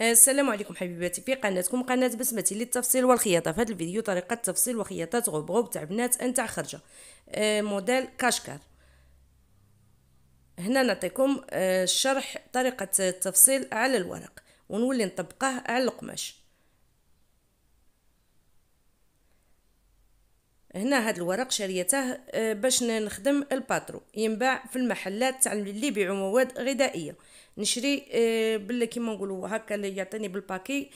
آه، السلام عليكم حبيباتي في قناتكم قناة بسمتي للتفصيل والخياطة في هذا الفيديو طريقة تفصيل وخياطة غوب تاع بنات انتع خرجة آه، موديل كاشكار هنا نعطيكم آه، شرح طريقة التفصيل على الورق ونولي نطبقه على القماش هنا هذا الورق شريته باش نخدم الباترو ينباع في المحلات تاع اللي يبيعوا مواد غذائيه نشري آه، باللي كيما نقولوا هكا اللي يعطيني بالباكي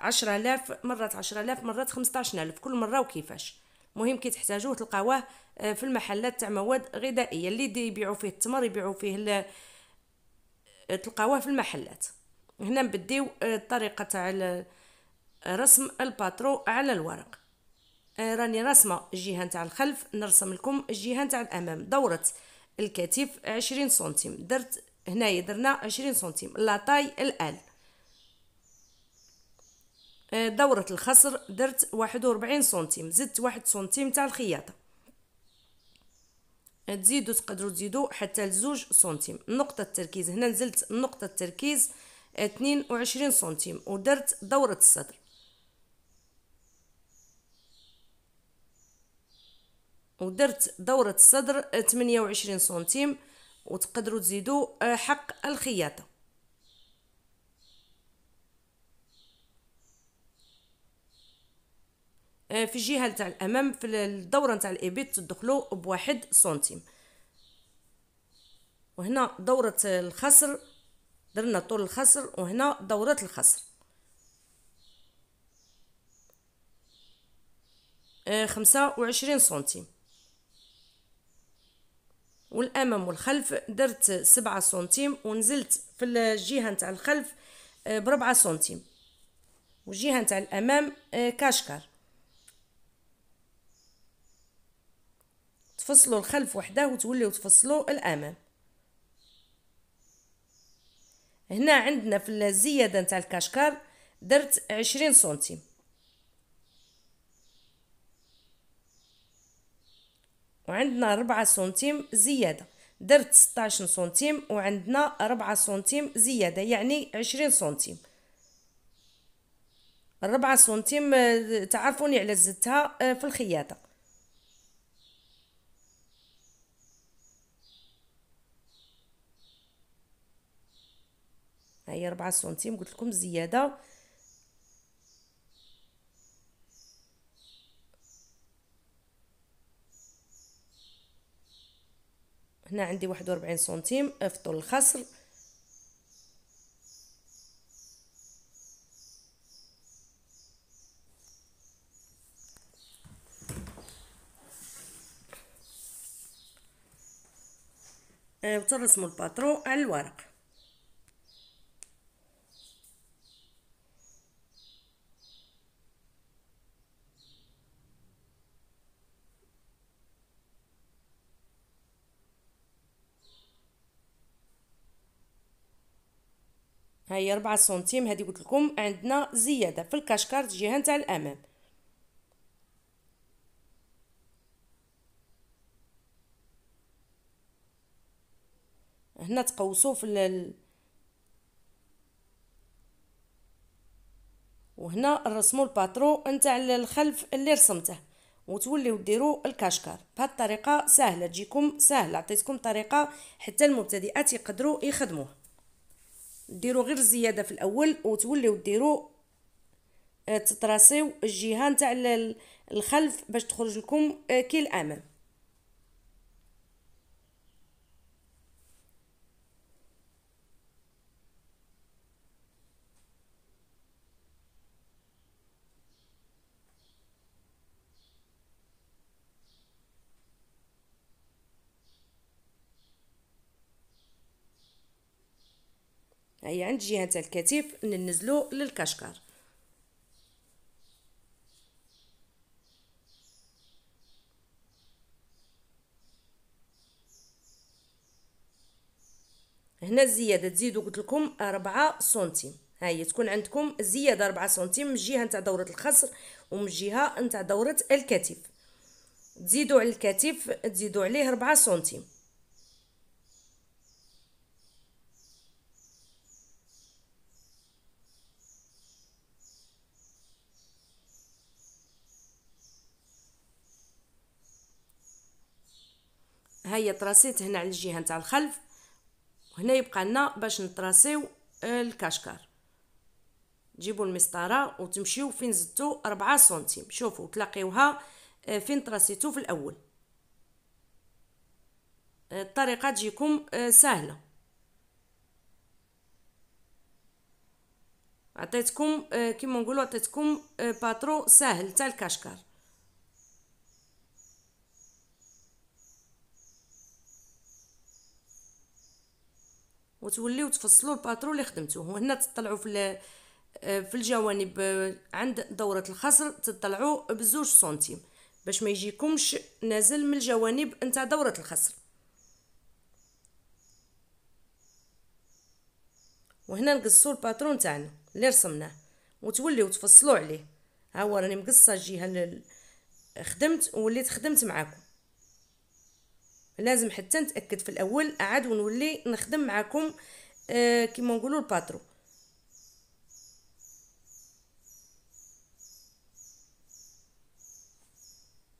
عشرة آلاف مرات عشرة آلاف مرات خمسطاش ألف كل مرة وكيفاش مهم كي تحتاجوه تلقاوه آه، في المحلات تاع مواد غذائية اللي يبيعوا فيه التمر يبيعوا فيه آه، تلقاوه في المحلات هنا نبديو الطريقة تاع رسم الباترو على الورق راني راسمة الجهة تاع الخلف نرسم لكم الجهة تاع الأمام دورة الكتف عشرين سنتيم درت هنايا درنا عشرين سنتيم لا طاي الال آه، دورة الخصر درت واحد وربعين سنتيم زدت واحد سنتيم تاع الخياطة آه، تزيدو تقدرو تزيدو حتى لزوج سنتيم نقطة التركيز هنا نزلت نقطة التركيز آه، اثنين وعشرين سنتيم ودرت دورة الصدر ودرت دورة الصدر 28 سنتيم وتقدروا تزيدوا آه، حق الخياطه آه، في الجهه تاع الامام في الدوره تاع الابيض تدخلوا بواحد سنتيم وهنا دوره الخصر درنا طول الخصر وهنا دوره الخصر آه، خمسة وعشرين سنتيم والامام والخلف درت سبعة سنتيم ونزلت في الجهه نتاع الخلف آه، بربعة سنتيم والجهه نتاع الامام آه، كاشكر تفصلوا الخلف وحده وتوليو تفصلوا الامام هنا عندنا في الزياده نتاع الكاشكار درت عشرين سنتيم وعندنا ربعة سنتيم زيادة درت 16 سنتيم وعندنا ربعة سنتيم زيادة يعني عشرين سنتيم 4 سنتيم آه، تعرفوني على زدتها آه، في الخياطة هي ربعة سنتيم قلت لكم زيادة هنا عندي واحد وربعين سنتيم في طول الخصر أه، وترسموا الباترون على الورق ها هي 4 سنتيم هذه قلت لكم عندنا زياده في الكاشكارت جهه تاع الامام هنا تقوسوا في ال... وهنا نرسموا الباترو نتاع الخلف اللي رسمته وتوليو ديروا الكاشكار بهذه الطريقه سهله تجيكم سهله عطيتكم طريقه حتى المبتدئات يقدروا يخدموه ديروا غير الزياده في الاول وتوليو ديروا آه، تطراسيو الجهه نتاع الخلف باش تخرج لكم آه، كي الامام هي عند جهه تاع الكتف ننزلو للكشكر هنا الزياده تزيدو قلت لكم 4 سنتيم ها هي تكون عندكم زياده 4 سنتيم من الجهه نتاع دوره الخصر ومن الجهه نتاع دوره الكتف تزيدو على الكتف تزيدو عليه 4 سنتيم هي تراسيت هنا على الجهه نتاع الخلف وهنا يبقى لنا باش نتراسيو آه، الكاشكار جيبوا المسطره وتمشيو فين زدتو 4 سنتيم شوفوا تلاقيوها آه، فين تراسيتو في الاول آه، الطريقه تجيكم سهله عطيتكم كيما نقولوا عطيتكم باترو ساهل تاع الكاشكار وتوليو تفصلوا الباترون اللي خدمتوه وهنا تطلعوا في آه، في الجوانب آه، عند دورة الخصر تطلعوا بزوج سنتيم باش ما يجيكمش نازل من الجوانب نتاع دورة الخصر وهنا نقصوا الباترون تاعنا اللي رسمناه وتوليو تفصلوا عليه ها هو راني مقصه الجهه اللي خدمت ووليت خدمت معاكم لازم حتى نتاكد في الاول عاد ونولي نخدم معكم آه كيما نقولوا الباترو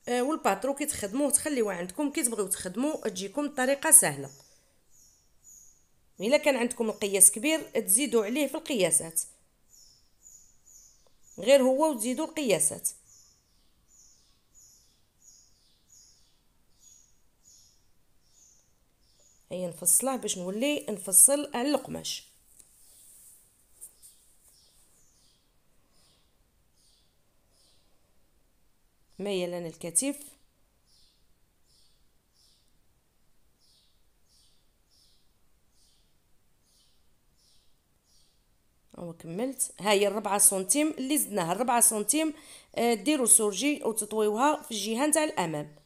آه والباترو كي تخدموه تخليوه عندكم كي تبغيو تخدمو تجيكم الطريقه سهله الا كان عندكم القياس كبير تزيدوا عليه في القياسات غير هو وتزيدوا القياسات هي يعني نفصله باش نولي نفصل على القماش ميل انا الكتف وكملت هاي الربعة سنتيم اللي زدناها الربعة سنتيم آه، ديروا سورجي وتطويوها في الجهه نتاع الامام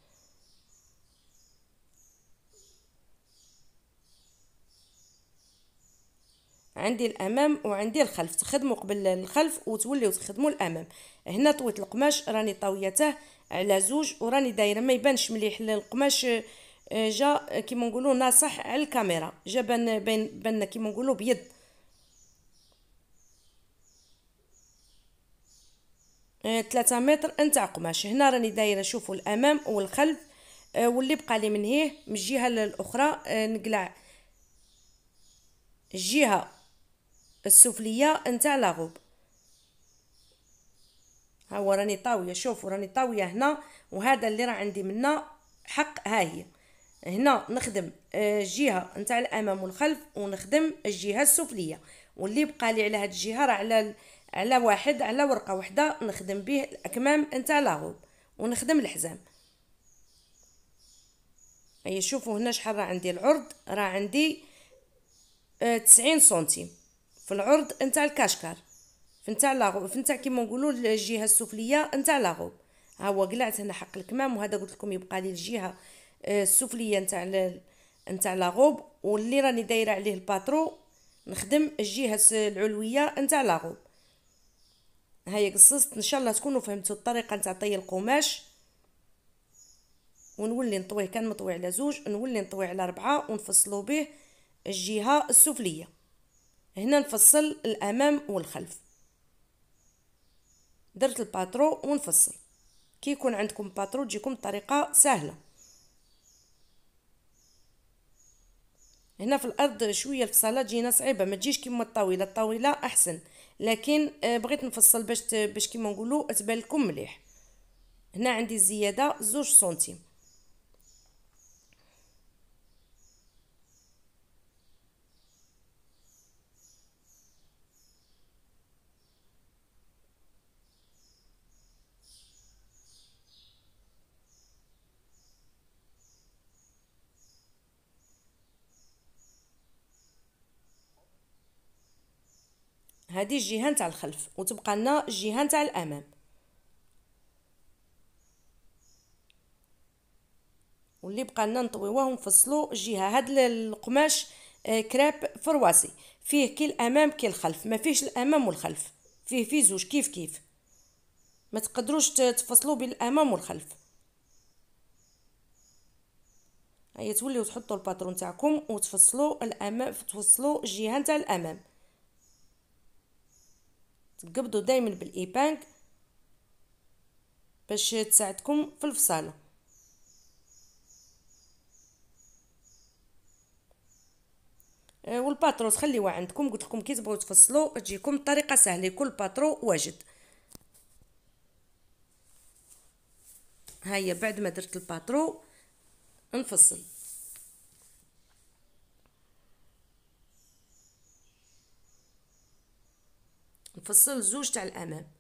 عندي الامام وعندي الخلف تخدموا قبل الخلف وتوليو تخدموا الامام هنا طويت القماش راني طويته على زوج وراني دايره ما يبانش مليح القماش آه، جا آه، كيما نقولوا ناصح على الكاميرا جا بان بان بان كيما نقولوا بيد ثلاثة آه، متر نتاع قماش هنا راني دايره شوفوا الامام والخلف واللي بقى لي من هيه من الجهه الاخرى نقلع الجهه السفليه نتاع لاغوب ها هو راني طاويه شوفوا راني طاويه هنا وهذا اللي راه عندي منا حق ها هي هنا نخدم الجهه آه، نتاع الامام والخلف ونخدم الجهه السفليه واللي بقى لي على هاد الجهه راه على على واحد على ورقه وحده نخدم به الاكمام نتاع لاغوب ونخدم الحزام اي شوفوا هنا شحال راه عندي العرض راه عندي آه، تسعين سنتيم في العرض نتاع الكاشكار في نتاع في نتاع كيما نقولوا الجهه السفليه نتاع لاغوب ها هو قلعت هنا حق الكمام وهذا قلت لكم يبقى لي الجهه آه، السفليه نتاع نتاع لاغوب واللي راني دايره عليه الباترو نخدم الجهه العلويه نتاع لاغوب هاي قصصت ان شاء الله تكونوا فهمتوا الطريقه نتاع طي القماش ونولي نطويه كان مطوي على زوج نولي نطوي على ربعه ونفصلوا به الجهه السفليه هنا نفصل الامام والخلف درت الباترو ونفصل كي يكون عندكم باترو تجيكم بطريقه سهله هنا في الارض شويه الفصاله جينا صعيبه ما تجيش كيما الطاوله الطاوله احسن لكن آه، بغيت نفصل باش باش كيما نقولوا تبان لكم مليح هنا عندي زياده زوج سنتيم هذه الجهه نتاع الخلف وتبقى لنا الجهه نتاع الامام واللي بقى لنا نطويوه ونفصلو الجهه هاد القماش آه، كراب فرواسي فيه كي الامام كي الخلف ما فيهش الامام والخلف فيه فيه زوج كيف كيف ما تقدروش تفصلوا بين الامام والخلف هيا توليو تحطوا الباترون تاعكم وتفصلوا الامام تفصلوا الجهه نتاع الامام تقبضوا دائما بالايبانك باش تساعدكم في الفصاله أه، والباترو تخليوها عندكم قلت لكم كي تبغوا تفصلوا تجيكم طريقه سهله كل باترو واجد هيا بعد ما درت الباترو نفصل نفصل زوج تاع الامام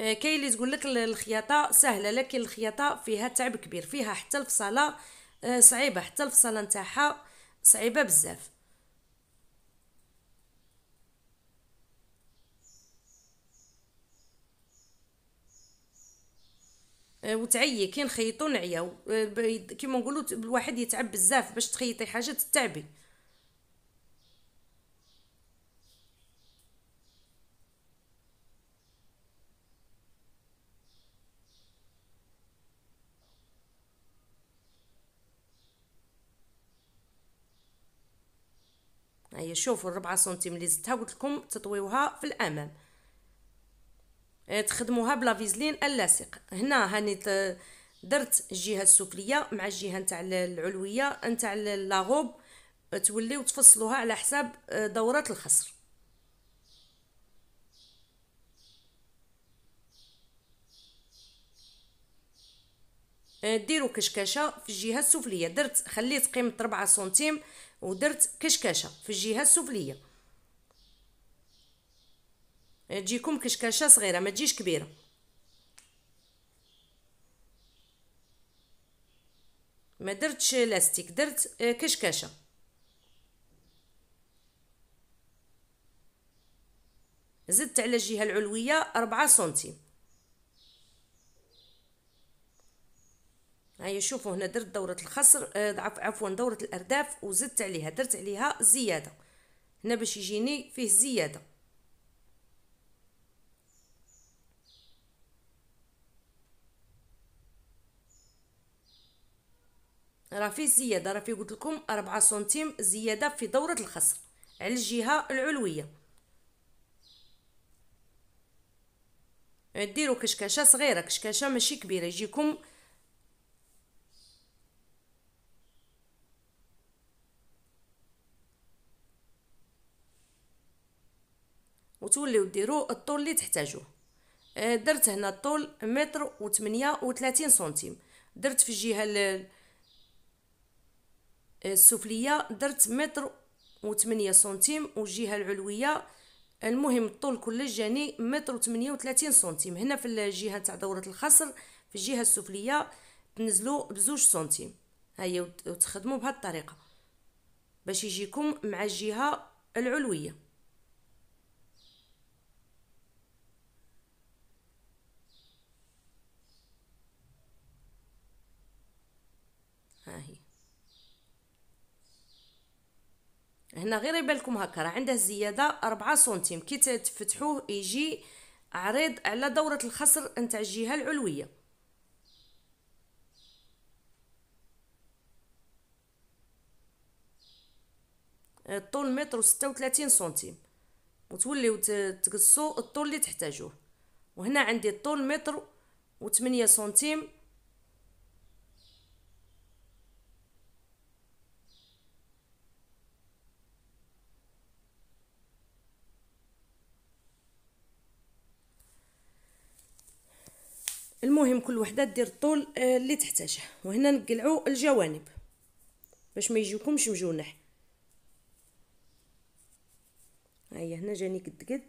آه، كاين اللي تقول لك الخياطه سهله لكن الخياطه فيها تعب كبير فيها حتى الفصاله آه، صعيبه حتى الفصاله نتاعها صعيبه بزاف آه، وتعيي كي نخيطو نعياو آه، كيما نقولو الواحد يتعب بزاف باش تخيطي حاجه تتعبي هيا شوفوا الربعة سنتيم اللي زدتها قلت لكم تطويوها في الامام آه، تخدموها بلا فيزلين اللاصق هنا هاني درت الجهه السفليه مع الجهه نتاع العلويه نتاع لاغوب توليو تفصلوها على حساب آه، دورات الخصر آه، ديروا كشكشه في الجهه السفليه درت خليت قيمه 4 سنتيم ودرت كشكشه في الجهه السفليه تجيكم كشكاشه صغيره ما تجيش كبيره ما درتش لاستيك درت آه، كشكاشه زدت على الجهه العلويه 4 سنتيم هيا شوفوا هنا درت دوره الخصر آه، عفوا دوره الارداف وزدت عليها درت عليها زياده هنا باش يجيني فيه زياده راه فيه زياده راه فيه قلت لكم 4 سنتيم زياده في دوره الخصر على الجهه العلويه ديروا كشكشه صغيره كشكشه ماشي كبيره يجيكم وتوليو ديروا الطول اللي تحتاجوه درت هنا الطول متر و 38 سنتيم درت في الجهه السفليه درت متر و تمنية سنتيم والجهه العلويه المهم الطول كلش جاني يعني متر و تلاتين سنتيم هنا في الجهه تاع دوره الخصر في الجهه السفليه تنزلوا بزوج سنتيم هيا وتخدموا بهذه الطريقه باش يجيكم مع الجهه العلويه هنا غير يبان لكم هكا راه عنده زياده 4 سنتيم كي تفتحوه يجي عريض على دوره الخصر نتاع الجهه العلويه الطول متر وستة 36 سنتيم وتوليو تقصوا الطول اللي تحتاجوه وهنا عندي الطول متر 8 سنتيم المهم كل وحده دير الطول آه، اللي تحتاجه وهنا نقلعوا الجوانب باش ما يجيكمش مجونح هيا هنا جاني قد قد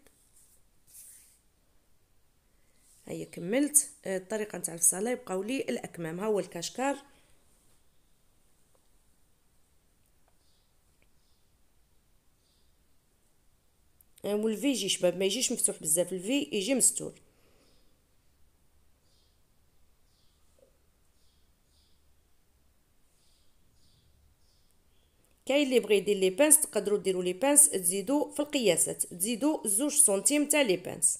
هيا كملت آه، الطريقه نتاع الفصاله يبقاو لي الاكمام ها هو الكاشكار آه، والفي يجي شباب ما يجيش مفتوح بزاف الفي يجي مستور كاين اللي بغى يدير لي بانس تقدروا ديروا لي بانس تزيدوا في القياسات تزيدوا زوج سنتيم تاع لي بانس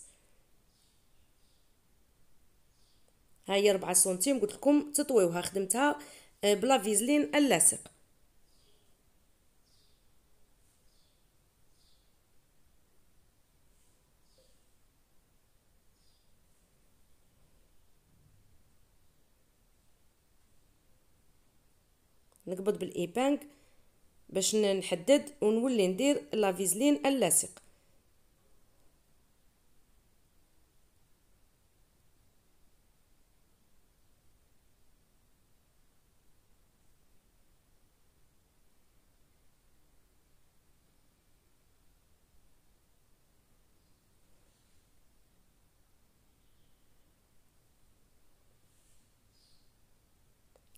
ها هي 4 سنتيم قلت لكم تطويوها خدمتها آه، بلا فيزلين اللاصق نقبض بالايبانك باش نحدد ونولي ندير لافيزلين اللاصق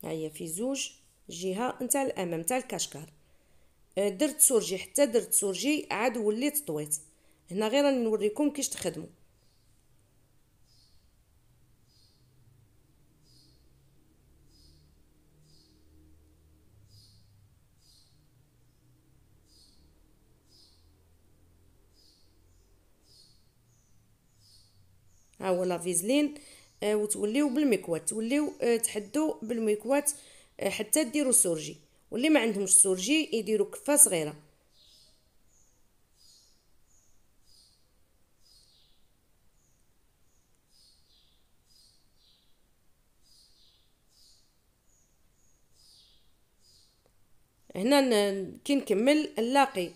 هي في زوج جهه نتاع الامام نتاع الكشكار آه، درت سورجي حتى درت سورجي عاد وليت طويت هنا غير راني نوريكم كيش تخدموا ها هو لافيزلين آه، وتوليو بالميكوات توليو آه، تحدو بالميكوات حتى ديرو سورجي واللي ما عندهمش سورجي يديروا كفه صغيره هنا كي نكمل نلاقي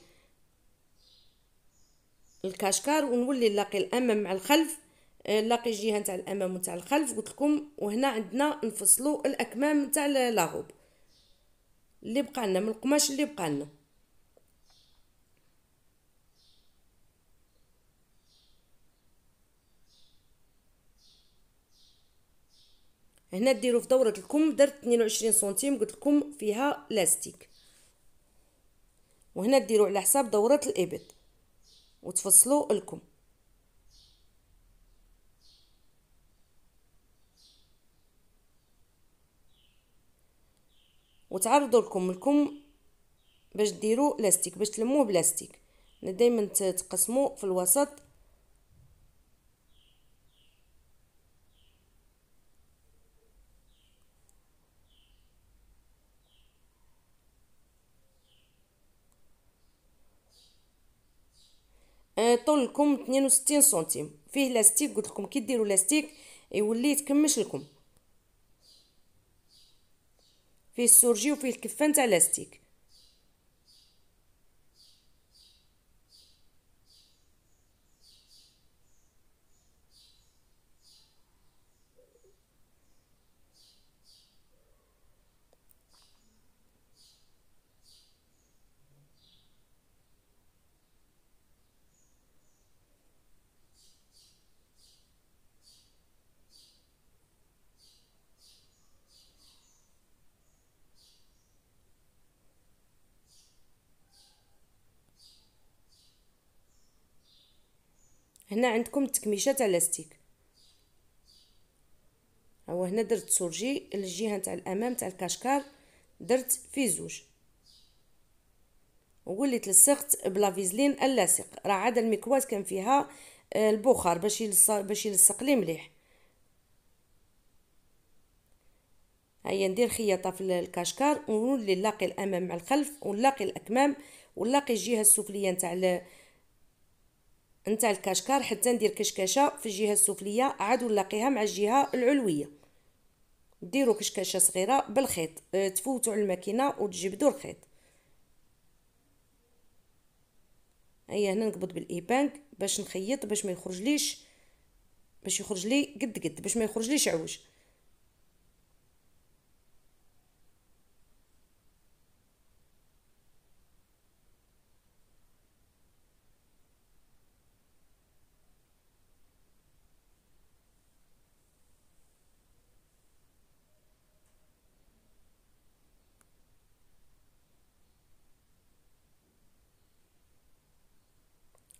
الكاشكار ونولي نلاقي الامام مع الخلف آه، نلاقي الجهه نتاع الامام ونتاع الخلف قلت لكم وهنا عندنا نفصلوا الاكمام نتاع لاغوب اللي بقى لنا من القماش اللي بقى لنا هنا ديروا في دوره الكم درت 22 سنتيم قلت لكم فيها لاستيك وهنا ديروا على حساب دوره الابط وتفصلوا الكم وتعرضوا لكم لكم باش ديروا بلاستيك باش تلموه بلاستيك دائما تقسموا في الوسط أه، طول لكم 62 سنتيم فيه لاستيك قلت لكم كي ديروا لاستيك يولي يتكمش لكم فيه السورجي وفيه الكفان تاع لاستيك هنا عندكم التكميشه تاع لاستيك هو هنا درت سورجي الجهه تاع الامام تاع الكاشكار درت في زوج وليت لصقت بلا فيزلين اللاصق راه عاد الميكواز كان فيها آه، البخار باش يلصق باش يلصق لي مليح هيا ندير خياطه في الكاشكار ونولي نلاقي الامام مع الخلف ونلاقي الاكمام ونلاقي الجهه السفليه تاع نتاع الكشكار حتى ندير كشكشه في الجهه السفليه عاد نلاقيها مع الجهه العلويه ديروا كشكشه صغيره بالخيط آه، تفوتوا على الماكينه وتجبدوا الخيط هيا هنا نقبض بالايبانك باش نخيط باش ما يخرج ليش باش يخرج لي قد قد باش ما يخرج ليش عوج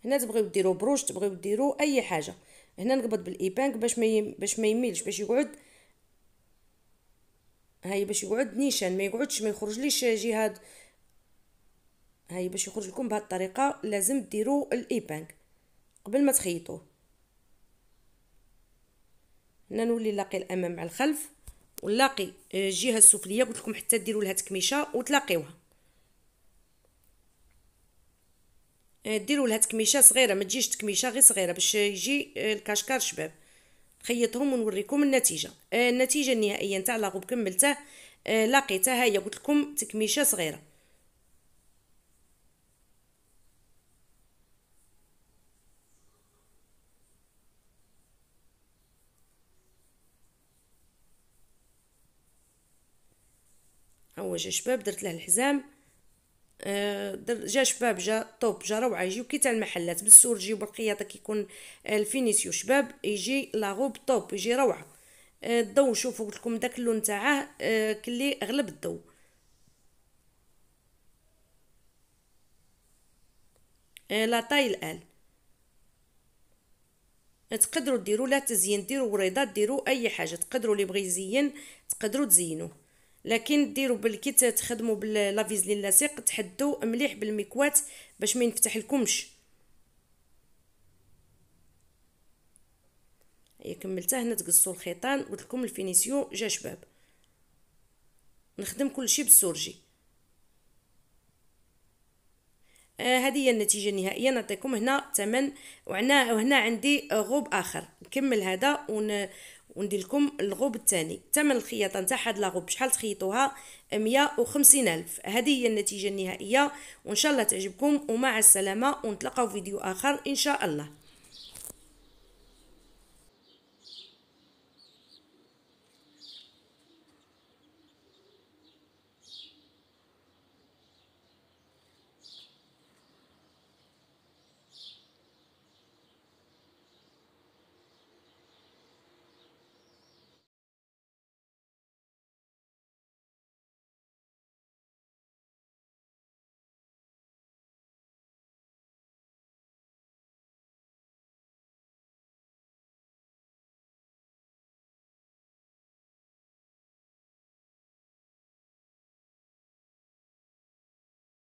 هنا تبغيو ديروا بروش تبغيو ديروا اي حاجه هنا نقبض بالايبانك باش ما باش ما يميلش باش يقعد هاي باش يقعد نيشان ما يقعدش ما يخرج ليش جهه هاي باش يخرج لكم بهذه الطريقه لازم ديروا الايبانك قبل ما تخيطوه هنا نولي لاقي الامام مع الخلف ونلاقي الجهه آه، السفليه قلت لكم حتى ديروا لها تكميشه وتلاقيوها آه، ديروا لها تكميشه صغيره ما تجيش تكميشه غير صغيره باش يجي آه، الكاشكار شباب خيطهم ونوريكم النتيجه آه، النتيجه النهائيه نتاع لاغوب كملته لقيتها ها هي قلت لكم تكميشه صغيره هو شباب درت له الحزام آه، جا شباب جا طوب جا روعه يجيو كي تاع المحلات بالسور يجيو بالخياطه كيكون آه، الفينيسيو شباب يجي لاغوب طوب يجي روعه آه، الضو شوفوا قلت لكم داك اللون تاعه كلي غلب الضو لا طاي الال تقدروا ديروا لا تزيين ديروا وريضات ديروا اي حاجه تقدروا اللي بغي يزين تقدروا تزينوه لكن ديروا بالكي تخدموا باللافيزلين لاصق تحدوا مليح بالمكوات باش ما ينفتح لكمش هي كملتها هنا تقصوا الخيطان قلت لكم الفينيسيو جا شباب نخدم كل شيء بالسورجي آه، هذه هي النتيجة النهائية نعطيكم هنا ثمن وهنا وهنا عندي غوب آخر نكمل هذا ون وندير لكم الغوب الثاني ثمن الخياطه نتاع هاد لاغوب شحال تخيطوها 150 الف هذه هي النتيجه النهائيه وان شاء الله تعجبكم ومع السلامه ونتلاقاو فيديو اخر ان شاء الله